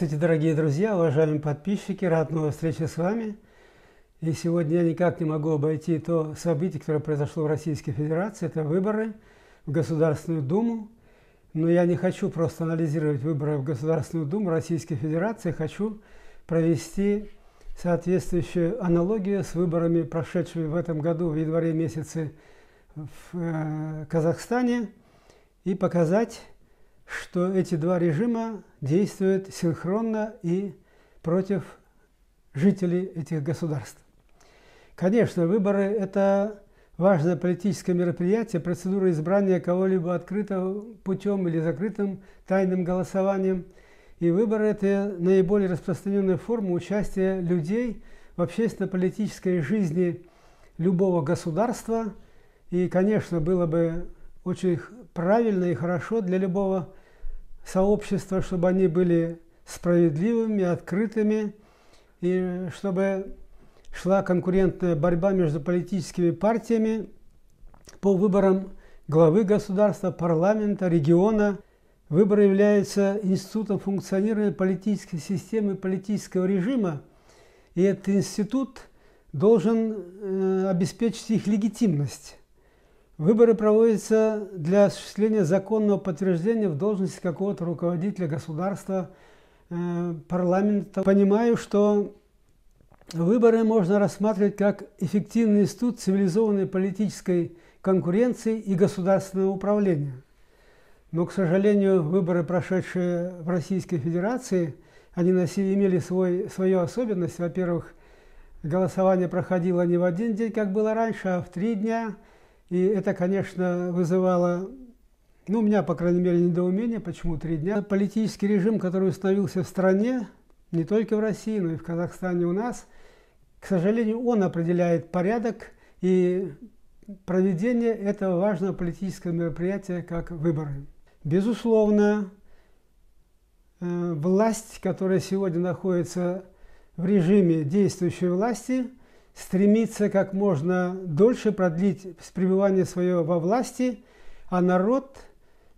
Здравствуйте, дорогие друзья, уважаемые подписчики, рад новой встречи с вами. И сегодня я никак не могу обойти то событие, которое произошло в Российской Федерации, это выборы в Государственную Думу. Но я не хочу просто анализировать выборы в Государственную Думу Российской Федерации, хочу провести соответствующую аналогию с выборами, прошедшими в этом году, в январе месяце в э, Казахстане, и показать, что эти два режима действуют синхронно и против жителей этих государств. Конечно, выборы – это важное политическое мероприятие, процедура избрания кого-либо открытым путем или закрытым тайным голосованием. И выборы – это наиболее распространенная форма участия людей в общественно-политической жизни любого государства. И, конечно, было бы очень правильно и хорошо для любого сообщества, чтобы они были справедливыми, открытыми, и чтобы шла конкурентная борьба между политическими партиями по выборам главы государства, парламента, региона. Выборы являются институтом функционирования политической системы, политического режима, и этот институт должен э, обеспечить их легитимность. Выборы проводятся для осуществления законного подтверждения в должности какого-то руководителя государства, э, парламента. Понимаю, что выборы можно рассматривать как эффективный институт цивилизованной политической конкуренции и государственного управления. Но, к сожалению, выборы, прошедшие в Российской Федерации, они носили, имели свой, свою особенность. Во-первых, голосование проходило не в один день, как было раньше, а в три дня – и это, конечно, вызывало, ну, у меня, по крайней мере, недоумение, почему три дня. Политический режим, который установился в стране, не только в России, но и в Казахстане у нас, к сожалению, он определяет порядок и проведение этого важного политического мероприятия, как выборы. Безусловно, э, власть, которая сегодня находится в режиме действующей власти, стремится как можно дольше продлить пребывание свое во власти, а народ,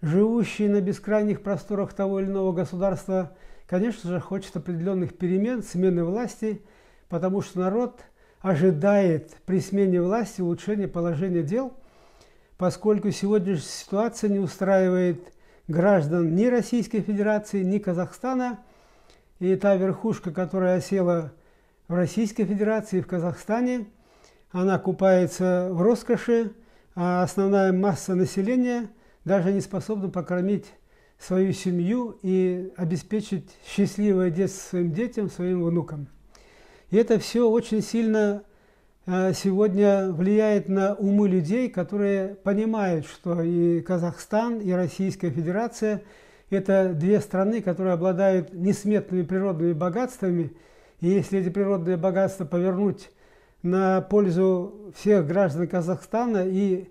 живущий на бескрайних просторах того или иного государства, конечно же, хочет определенных перемен, смены власти, потому что народ ожидает при смене власти улучшения положения дел, поскольку сегодняшняя ситуация не устраивает граждан ни Российской Федерации, ни Казахстана, и та верхушка, которая осела в Российской Федерации, в Казахстане. Она купается в роскоши, а основная масса населения даже не способна покормить свою семью и обеспечить счастливое детство своим детям, своим внукам. И это все очень сильно а, сегодня влияет на умы людей, которые понимают, что и Казахстан, и Российская Федерация – это две страны, которые обладают несметными природными богатствами – и если эти природные богатства повернуть на пользу всех граждан Казахстана и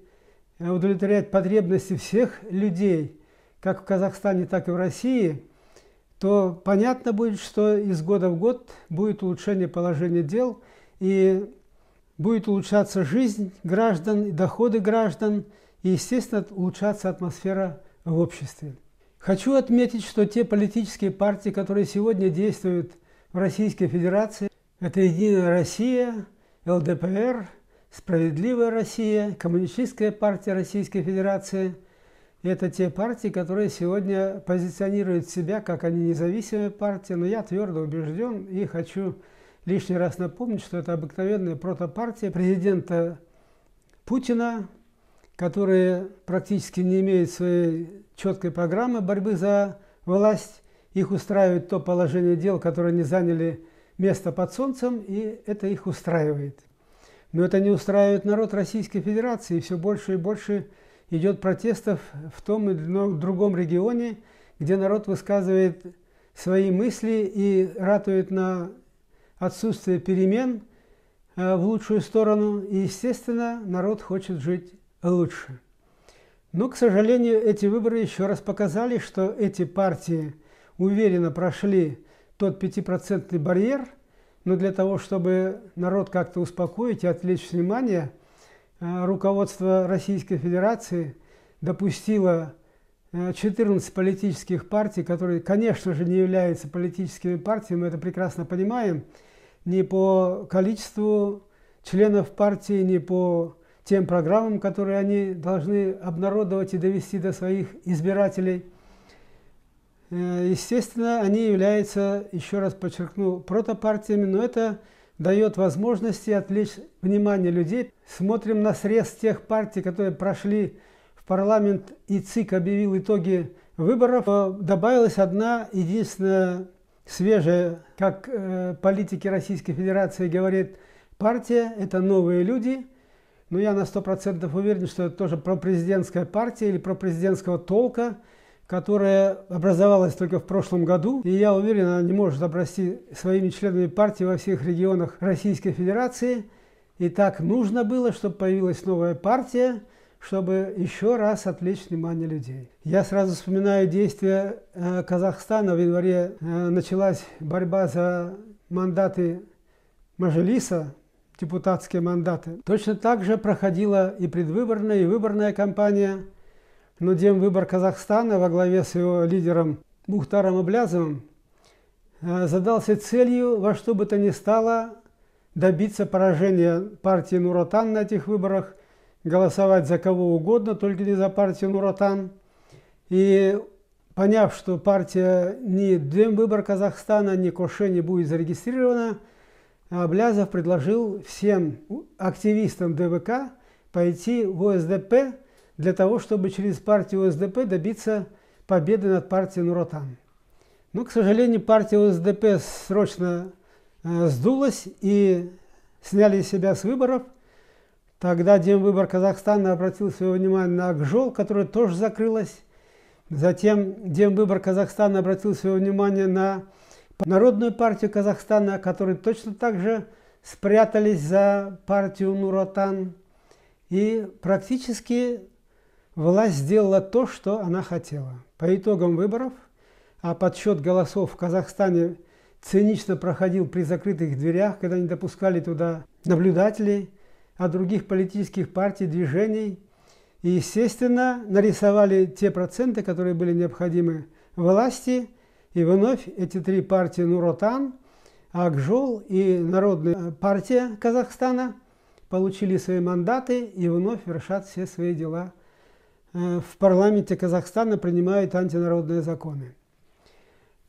э, удовлетворять потребности всех людей, как в Казахстане, так и в России, то понятно будет, что из года в год будет улучшение положения дел и будет улучшаться жизнь граждан, доходы граждан и, естественно, улучшаться атмосфера в обществе. Хочу отметить, что те политические партии, которые сегодня действуют в Российской Федерации. Это «Единая Россия», ЛДПР, «Справедливая Россия», Коммунистическая партия Российской Федерации. И это те партии, которые сегодня позиционируют себя, как они независимые партии, но я твердо убежден и хочу лишний раз напомнить, что это обыкновенная протопартия президента Путина, которые практически не имеют своей четкой программы борьбы за власть, их устраивает то положение дел, которое они заняли место под солнцем, и это их устраивает. Но это не устраивает народ Российской Федерации, и все больше и больше идет протестов в том и другом регионе, где народ высказывает свои мысли и ратует на отсутствие перемен э, в лучшую сторону, и, естественно, народ хочет жить лучше. Но, к сожалению, эти выборы еще раз показали, что эти партии – уверенно прошли тот пятипроцентный барьер, но для того, чтобы народ как-то успокоить и отвлечь внимание, э, руководство Российской Федерации допустило 14 э, политических партий, которые, конечно же, не являются политическими партиями, мы это прекрасно понимаем, ни по количеству членов партии, ни по тем программам, которые они должны обнародовать и довести до своих избирателей – Э, естественно, они являются, еще раз подчеркну, протопартиями, но это дает возможности отвлечь внимание людей. Смотрим на срез тех партий, которые прошли в парламент, и ЦИК объявил итоги выборов. Э, добавилась одна единственная свежая, как э, политики Российской Федерации говорят, партия – это новые люди. Но я на 100% уверен, что это тоже пропрезидентская партия или пропрезидентского толка – которая образовалась только в прошлом году, и я уверен, она не может обрасти своими членами партии во всех регионах Российской Федерации. И так нужно было, чтобы появилась новая партия, чтобы еще раз отвлечь внимание людей. Я сразу вспоминаю действия э, Казахстана. В январе э, началась борьба за мандаты Мажилиса, депутатские мандаты. Точно так же проходила и предвыборная, и выборная кампания – но Демвыбор Казахстана во главе с его лидером Бухтаром Аблязовым э, задался целью во что бы то ни стало добиться поражения партии Нуротан на этих выборах, голосовать за кого угодно, только не за партию Нуротан. И поняв, что партия ни выбор Казахстана, ни Коше не будет зарегистрирована, Аблязов предложил всем активистам ДВК пойти в ОСДП для того, чтобы через партию СДП добиться победы над партией Нуротан. Но, к сожалению, партия СДП срочно э, сдулась и сняли себя с выборов. Тогда Демвыбор Казахстана обратил свое внимание на Акжол, которая тоже закрылась. Затем Демвыбор Казахстана обратил свое внимание на Народную партию Казахстана, которые точно так же спрятались за партию Нуротан. И практически власть сделала то, что она хотела. По итогам выборов, а подсчет голосов в Казахстане цинично проходил при закрытых дверях, когда не допускали туда наблюдателей, а других политических партий, движений. И, естественно, нарисовали те проценты, которые были необходимы власти. И вновь эти три партии Нуротан, Акжол и Народная партия Казахстана получили свои мандаты и вновь вершат все свои дела – Э, в парламенте Казахстана принимают антинародные законы.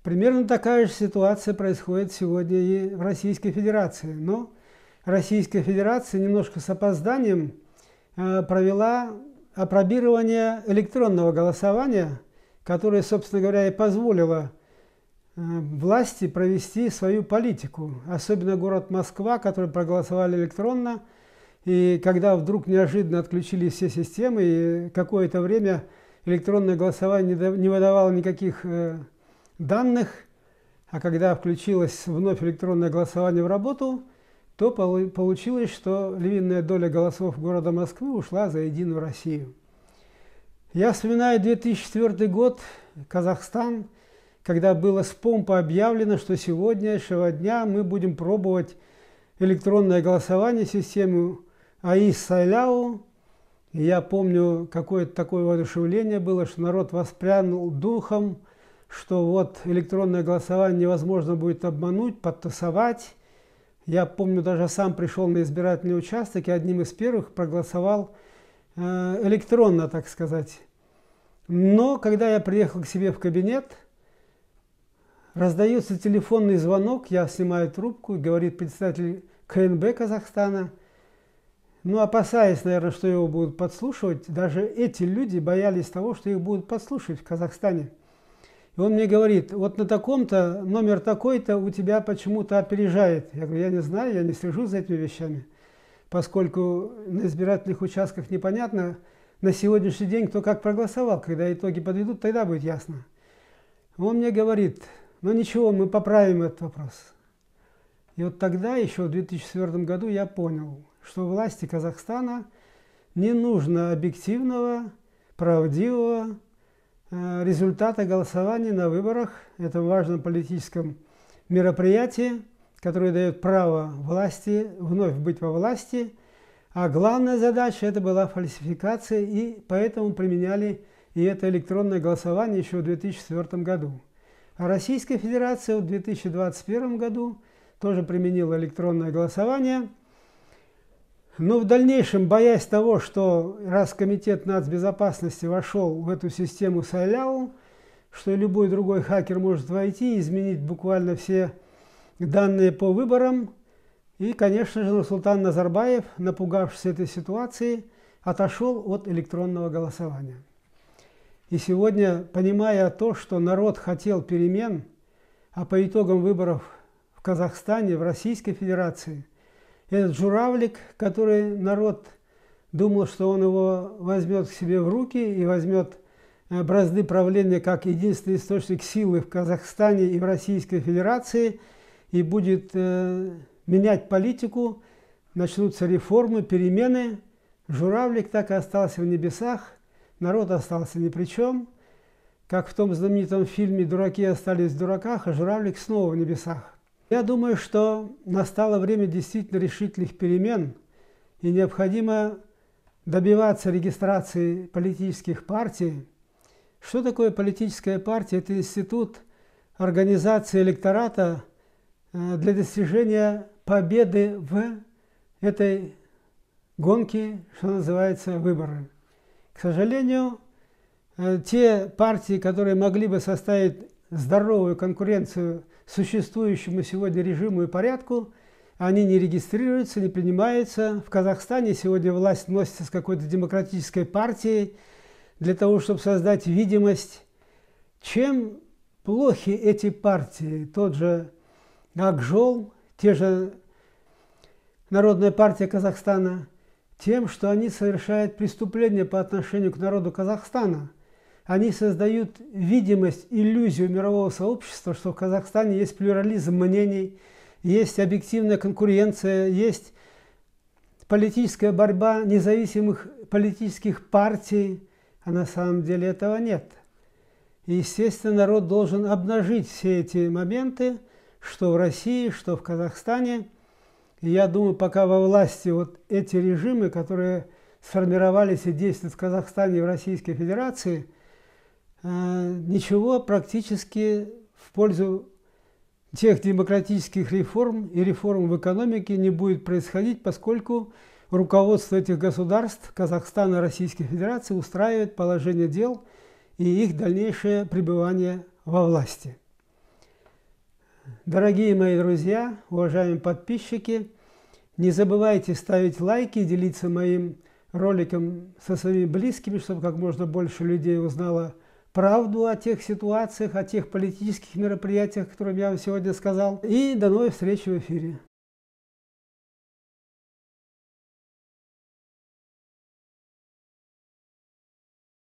Примерно такая же ситуация происходит сегодня и в Российской Федерации. Но Российская Федерация немножко с опозданием э, провела апробирование электронного голосования, которое, собственно говоря, и позволило э, власти провести свою политику. Особенно город Москва, который проголосовали электронно, и когда вдруг неожиданно отключили все системы, и какое-то время электронное голосование не выдавало никаких э, данных, а когда включилось вновь электронное голосование в работу, то получилось, что львиная доля голосов города Москвы ушла за «Единую Россию». Я вспоминаю 2004 год, Казахстан, когда было с помпа объявлено, что сегодня, сегодня мы будем пробовать электронное голосование систему Аис Сайляу. Я помню, какое-то такое воодушевление было, что народ воспрянул духом, что вот электронное голосование невозможно будет обмануть, подтасовать. Я помню, даже сам пришел на избирательный участок и одним из первых проголосовал э, электронно, так сказать. Но когда я приехал к себе в кабинет, раздается телефонный звонок, я снимаю трубку, говорит председатель КНБ Казахстана – ну, опасаясь, наверное, что его будут подслушивать, даже эти люди боялись того, что их будут подслушивать в Казахстане. И он мне говорит, вот на таком-то, номер такой-то у тебя почему-то опережает. Я говорю, я не знаю, я не слежу за этими вещами, поскольку на избирательных участках непонятно на сегодняшний день, кто как проголосовал. Когда итоги подведут, тогда будет ясно. Он мне говорит, ну ничего, мы поправим этот вопрос. И вот тогда, еще в 2004 году, я понял – что власти Казахстана не нужно объективного, правдивого э, результата голосования на выборах, этом важном политическом мероприятии, которое дает право власти вновь быть во власти. А главная задача это была фальсификация, и поэтому применяли и это электронное голосование еще в 2004 году. А Российская Федерация в 2021 году тоже применила электронное голосование – но ну, в дальнейшем, боясь того, что раз Комитет нацбезопасности вошел в эту систему с что любой другой хакер может войти и изменить буквально все данные по выборам, и, конечно же, Султан Назарбаев, напугавшись этой ситуации, отошел от электронного голосования. И сегодня, понимая то, что народ хотел перемен, а по итогам выборов в Казахстане, в Российской Федерации – этот журавлик, который народ думал, что он его возьмет к себе в руки и возьмет э, бразды правления как единственный источник силы в Казахстане и в Российской Федерации и будет э, менять политику, начнутся реформы, перемены. Журавлик так и остался в небесах, народ остался ни при чем. Как в том знаменитом фильме «Дураки остались в дураках», а журавлик снова в небесах. Я думаю, что настало время действительно решительных перемен, и необходимо добиваться регистрации политических партий. Что такое политическая партия? Это институт организации электората э, для достижения победы в этой гонке, что называется, выборы. К сожалению, э, те партии, которые могли бы составить здоровую конкуренцию существующему сегодня режиму и порядку, они не регистрируются, не принимаются. В Казахстане сегодня власть носится с какой-то демократической партией для того, чтобы создать видимость. Чем плохи эти партии? Тот же Акжол, те же Народная партия Казахстана, тем, что они совершают преступления по отношению к народу Казахстана – они создают видимость, иллюзию мирового сообщества, что в Казахстане есть плюрализм мнений, есть объективная конкуренция, есть политическая борьба независимых политических партий, а на самом деле этого нет. И, естественно, народ должен обнажить все эти моменты, что в России, что в Казахстане. И я думаю, пока во власти вот эти режимы, которые сформировались и действуют в Казахстане и в Российской Федерации – Э, ничего практически в пользу тех демократических реформ и реформ в экономике не будет происходить, поскольку руководство этих государств, Казахстана и Российской Федерации, устраивает положение дел и их дальнейшее пребывание во власти. Дорогие мои друзья, уважаемые подписчики, не забывайте ставить лайки и делиться моим роликом со своими близкими, чтобы как можно больше людей узнало правду о тех ситуациях, о тех политических мероприятиях, которые я вам сегодня сказал. И до новой встречи в эфире.